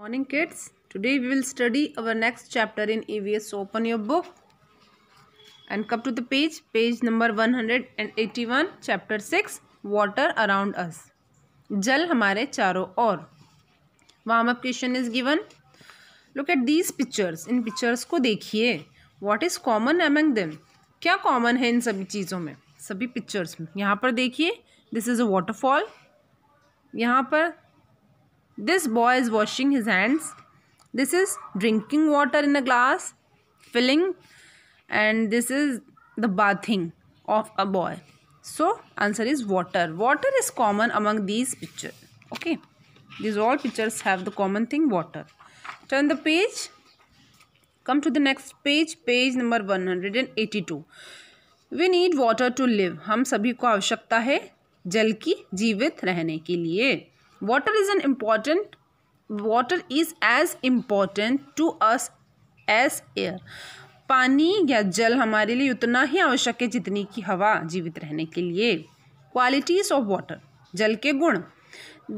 Morning kids today we will study our next chapter in EVS open your book and cup to the page page number one hundred and eighty one chapter six water around us जल हमारे चारों ओर warm up question is given look at these pictures इन pictures को देखिए what is common among दिम क्या common है इन सभी चीज़ों में सभी पिक्चर्स में यहाँ पर देखिए दिस इज अ वाटरफॉल यहाँ पर This boy is washing his hands. This is drinking water in a glass, filling, and this is the bathing of a boy. So, answer is water. Water is common among these pictures. Okay. These all pictures have the common thing water. Turn the page. Come to the next page. Page number 182. We need water to live. हम सभी को आवश्यकता है जल की जीवित रहने के लिए water is an important water is as important to us as air पानी या जल हमारे लिए उतना ही आवश्यक है जितनी कि हवा जीवित रहने के लिए क्वालिटीज़ ऑफ वाटर जल के गुण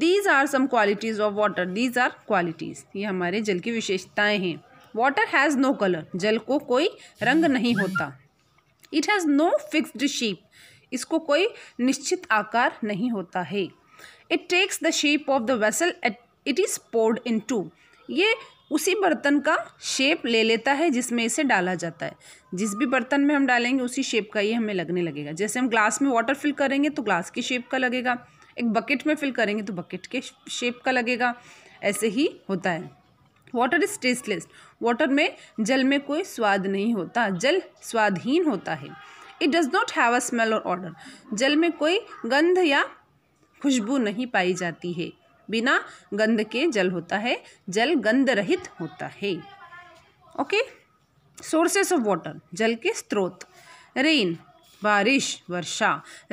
these are some qualities of water these are qualities ये हमारे जल की विशेषताएं हैं वाटर हैज़ नो कलर जल को कोई रंग नहीं होता it has no fixed shape इसको कोई निश्चित आकार नहीं होता है it takes the shape of the vessel at it is poured into ये उसी बर्तन का शेप ले लेता है जिसमें इसे डाला जाता है जिस भी बर्तन में हम डालेंगे उसी शेप का ये हमें लगने लगेगा जैसे हम ग्लास में वाटर फिल करेंगे तो ग्लास की शेप का लगेगा एक बकेट में फिल करेंगे तो बकेट के शेप का लगेगा ऐसे ही होता है वाटर इज टेस्टलेस वाटर में जल में कोई स्वाद नहीं होता जल स्वादहीन होता है it does not have a smell और ऑर्डर जल में कोई गंध या खुशबू नहीं पाई जाती है बिना गंध के जल होता है जल गंध रहित होता है ओके सोर्सेस ऑफ वाटर जल के स्रोत रेन बारिश वर्षा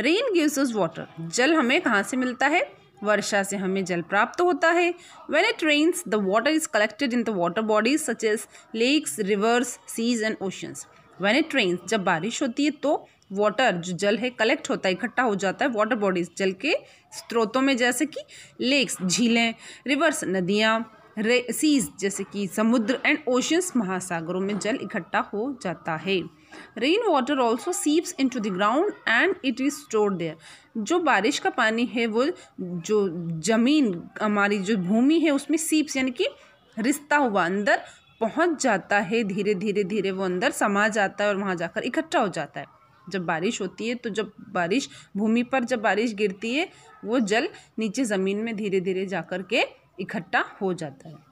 रेन गिव्स अस वाटर जल हमें कहाँ से मिलता है वर्षा से हमें जल प्राप्त होता है when it rains the water is collected in the water bodies such as lakes rivers seas and oceans when it rains जब बारिश होती है तो वाटर जो जल है कलेक्ट होता है इकट्ठा हो जाता है वाटर बॉडीज जल के स्रोतों में जैसे कि लेक्स झीलें रिवर्स नदियाँ रे सीज जैसे कि समुद्र एंड ओशंस महासागरों में जल इकट्ठा हो जाता है rain water also seeps into the ground and it is store there जो बारिश का पानी है वो जो ज़मीन हमारी जो भूमि है उसमें सीप्स यानी कि रिश्ता हुआ अंदर पहुंच जाता है धीरे धीरे धीरे वो अंदर समा जाता है और वहाँ जाकर इकट्ठा हो जाता है जब बारिश होती है तो जब बारिश भूमि पर जब बारिश गिरती है वो जल नीचे ज़मीन में धीरे धीरे जा कर के इकट्ठा हो जाता है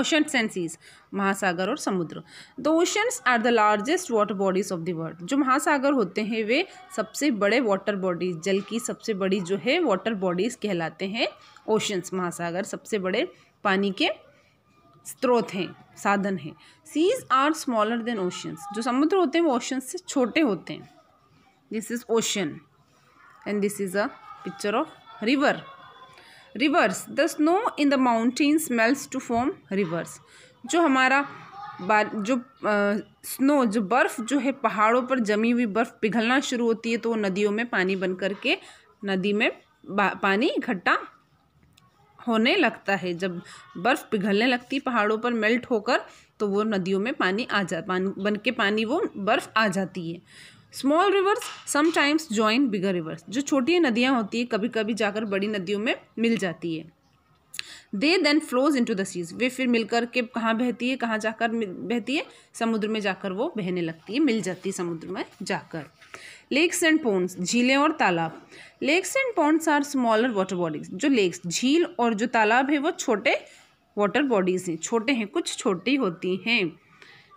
ओशंस एंड सीज महासागर और समुद्र the oceans are the largest water bodies of the world जो महासागर होते हैं वे सबसे बड़े वाटर बॉडीज़ जल की सबसे बड़ी जो है वाटर बॉडीज़ कहलाते हैं ओशंस महासागर सबसे बड़े पानी के स्रोत हैं साधन हैं seas are smaller than oceans जो समुद्र होते हैं वो ओशंस से छोटे होते हैं this is ocean and this is a picture of river rivers the snow in the mountains melts to form rivers jo hamara बार जो स्नो जो बर्फ़ जो है पहाड़ों पर जमी हुई बर्फ़ पिघलना शुरू होती है तो वो नदियों में पानी बन करके नदी में पानी इकट्ठा होने लगता है जब बर्फ़ पिघलने लगती है पहाड़ों पर मेल्ट होकर तो वो नदियों में पानी आ जा पानी बन के पानी वो बर्फ़ आ जाती है small rivers sometimes join bigger rivers जो छोटी नदियाँ होती है कभी कभी जाकर बड़ी नदियों में मिल जाती है they then flows into the seas वे फिर मिलकर के कहाँ बहती है कहाँ जाकर बहती है समुद्र में जाकर वो बहने लगती है मिल जाती है समुद्र में जाकर लेक्स एंड पोन्स झीलें और तालाब lakes and ponds are smaller water bodies जो लेक्स झील और जो तालाब है वो छोटे वाटर बॉडीज़ हैं छोटे हैं कुछ छोटी होती हैं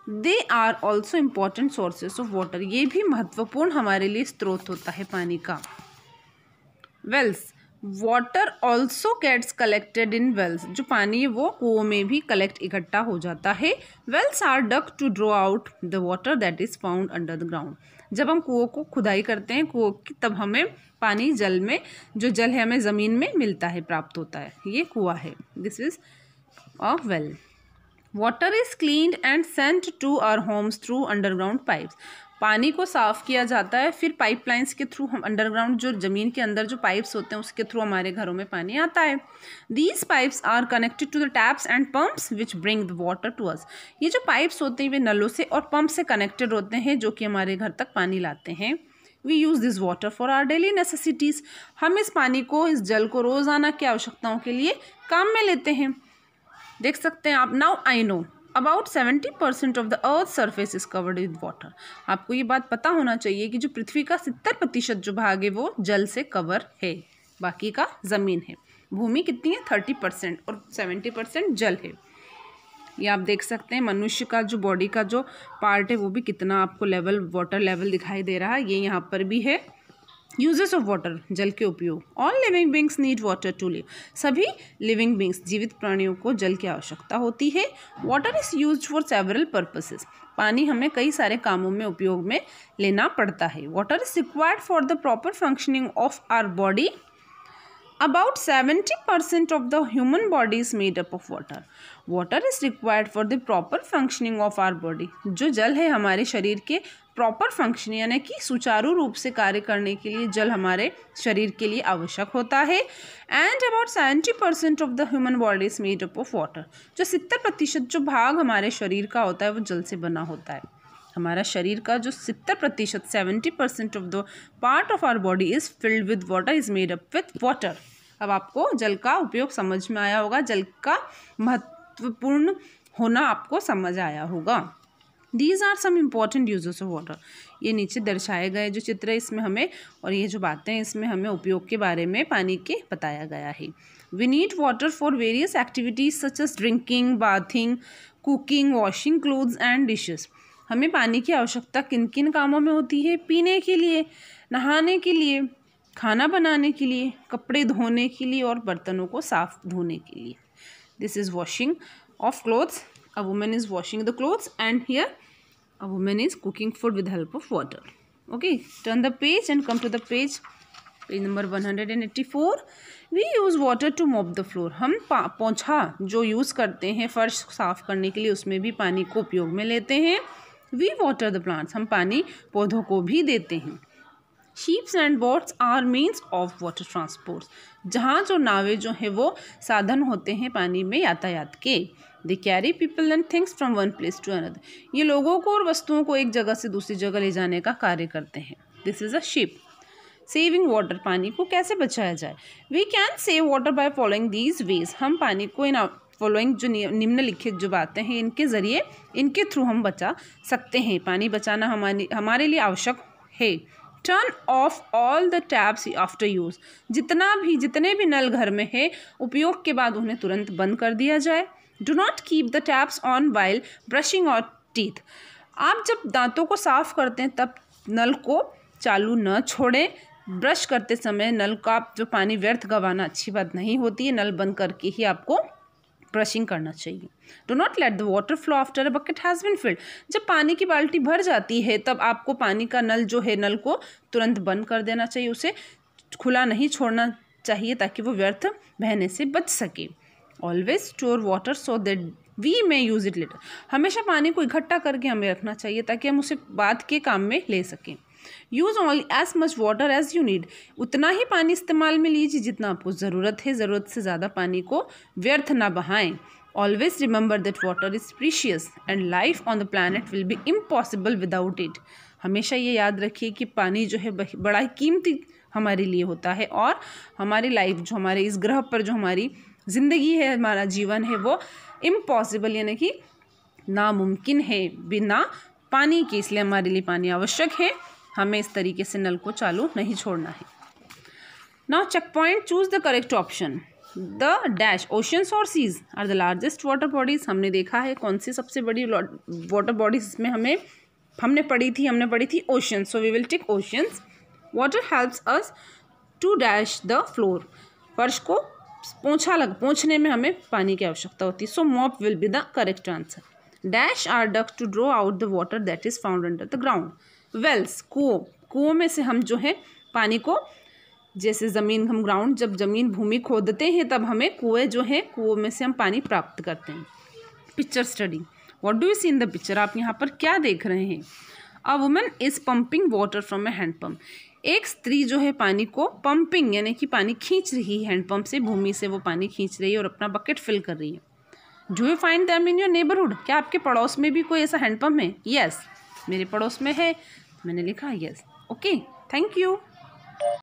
they are also important sources of water ये भी महत्वपूर्ण हमारे लिए स्रोत होता है पानी का wells water also gets collected in wells जो पानी है वो कुओं में भी कलेक्ट इकट्ठा हो जाता है wells are dug to draw out the water that is found under the ground जब हम कुओं को खुदाई करते हैं कुओं की तब हमें पानी जल में जो जल है हमें ज़मीन में मिलता है प्राप्त होता है ये कुआ है this is a well water is clean and sent to our homes through underground pipes पानी को साफ़ किया जाता है फिर पाइपलाइंस के थ्रू हम अंडरग्राउंड जो ज़मीन के अंदर जो पाइप्स होते हैं उसके थ्रू हमारे घरों में पानी आता है these pipes are connected to the taps and pumps which bring the water to us ये जो पाइप्स होते हैं वे नलों से और पम्प से कनेक्टेड होते हैं जो कि हमारे घर तक पानी लाते हैं we use this water for our daily necessities हम इस पानी को इस जल को रोज़ाना की आवश्यकताओं के लिए काम में लेते हैं देख सकते हैं आप now I know about seventy percent of the earth surface is covered with water आपको ये बात पता होना चाहिए कि जो पृथ्वी का सत्तर प्रतिशत जो भाग है वो जल से कवर है बाकी का ज़मीन है भूमि कितनी है थर्टी परसेंट और सेवेंटी परसेंट जल है ये आप देख सकते हैं मनुष्य का जो बॉडी का जो पार्ट है वो भी कितना आपको लेवल वाटर लेवल दिखाई दे रहा है ये यहाँ पर भी है यूजेस ऑफ वाटर जल के उपयोग all living beings need water to live सभी लिविंग बींग्स जीवित प्राणियों को जल की आवश्यकता होती है water is use for several purposes पानी हमें कई सारे कामों में उपयोग में लेना पड़ता है water is required for the proper functioning of our body about seventy percent of the human body is made up of water water is required for the proper functioning of our body जो जल है हमारे शरीर के proper function यानी कि सुचारू रूप से कार्य करने के लिए जल हमारे शरीर के लिए आवश्यक होता है and about seventy percent of the human body is made up of water जो सितर प्रतिशत जो भाग हमारे शरीर का होता है वो जल से बना होता है हमारा शरीर का जो सितर प्रतिशत seventy percent of the part of our body is filled with water is made up with water अब आपको जल का उपयोग समझ में आया होगा जल का महत्वपूर्ण होना आपको समझ आया होगा these are some important use of water ये नीचे दर्शाए गए जो चित्र है इसमें हमें और ये जो बातें हैं इसमें हमें उपयोग के बारे में पानी के बताया गया है we need water for various activities such as drinking bathing cooking washing clothes and dishes हमें पानी की आवश्यकता किन किन कामों में होती है पीने के लिए नहाने के लिए खाना बनाने के लिए कपड़े धोने के लिए और बर्तनों को साफ धोने के लिए this is washing of clothes a woman is washing the clothes and here a woman is cooking food with help of water okay turn the page and come to the page page number 184 we use water to mop the floor hum पोछा jo use karte hain farsh saaf karne ke liye usme bhi pani ko upyog mein lete hain we water the plants hum pani पौधों ko bhi dete hain ships and boats are means of water transport जहाज और नावें जो हैं वो साधन होते हैं पानी में यातायात के they carry people and things from one place to another ये लोगों को और वस्तुओं को एक जगह से दूसरी जगह ले जाने का कार्य करते हैं this is a ship saving water पानी को कैसे बचाया जाए we can save water by following these ways हम पानी को इन फॉलोइंग जो निम्नलिखित जो बातें हैं इनके ज़रिए इनके थ्रू हम बचा सकते हैं पानी बचाना हमारे हमारे लिए आवश्यक है turn off all the taps after use जितना भी जितने भी नल घर में है उपयोग के बाद उन्हें तुरंत बंद कर दिया जाए Do not keep the taps on while brushing our teeth आप जब दांतों को साफ करते हैं तब नल को चालू न छोड़ें ब्रश करते समय नल का जो पानी व्यर्थ गंवाना अच्छी बात नहीं होती है नल बंद करके ही आपको ब्रशिंग करना चाहिए do not let the water flow after a bucket has been filled जब पानी की बाल्टी भर जाती है तब आपको पानी का नल जो है नल को तुरंत बंद कर देना चाहिए उसे खुला नहीं छोड़ना चाहिए ताकि वो व्यर्थ बहने से बच सके always store water so that we may use it later हमेशा पानी को इकट्ठा करके हमें रखना चाहिए ताकि हम उसे बाद के काम में ले सकें use only as much water as you need उतना ही पानी इस्तेमाल में लीजिए जितना आपको ज़रूरत है ज़रूरत से ज़्यादा पानी को व्यर्थ ना बहाएं always remember that water is precious and life on the planet will be impossible without it हमेशा ये याद रखिए कि पानी जो है बड़ा ही कीमती हमारे लिए होता है और हमारी लाइफ जो हमारे इस ग्रह पर जो हमारी ज़िंदगी है हमारा जीवन है वो इम्पॉसिबल यानी कि नामुमकिन है बिना पानी के इसलिए हमारे लिए पानी आवश्यक है हमें इस तरीके से नल को चालू नहीं छोड़ना है now checkpoint choose the correct option the dash oceans और seas are the largest water bodies हमने देखा है कौन सी सबसे बड़ी वाटर बॉडीज़ में हमें हमने पढ़ी थी हमने पढ़ी थी ocean so we will take oceans water helps us to dash the floor फर्श को पोछा लग पोछने में हमें पानी की आवश्यकता होती है so mop will be the correct answer dash are dug to draw out the water that is found under the ground wells कुओं कुओं में से हम जो है पानी को जैसे ज़मीन हम ग्राउंड जब ज़मीन भूमि खोदते हैं तब हमें कुएँ जो है कुओं में से हम पानी प्राप्त करते हैं picture study what do you see in the picture आप यहाँ पर क्या देख रहे हैं a women is pumping water from a handpump एक स्त्री जो है पानी को पंपिंग यानी कि पानी खींच रही है हैंडपम्प से भूमि से वो पानी खींच रही है और अपना बकेट फिल कर रही है do you find them in your neighbourhood क्या आपके पड़ोस में भी कोई ऐसा हैंडपम्प है यस yes. मेरे पड़ोस में है मैंने लिखा यस ओके थैंक यू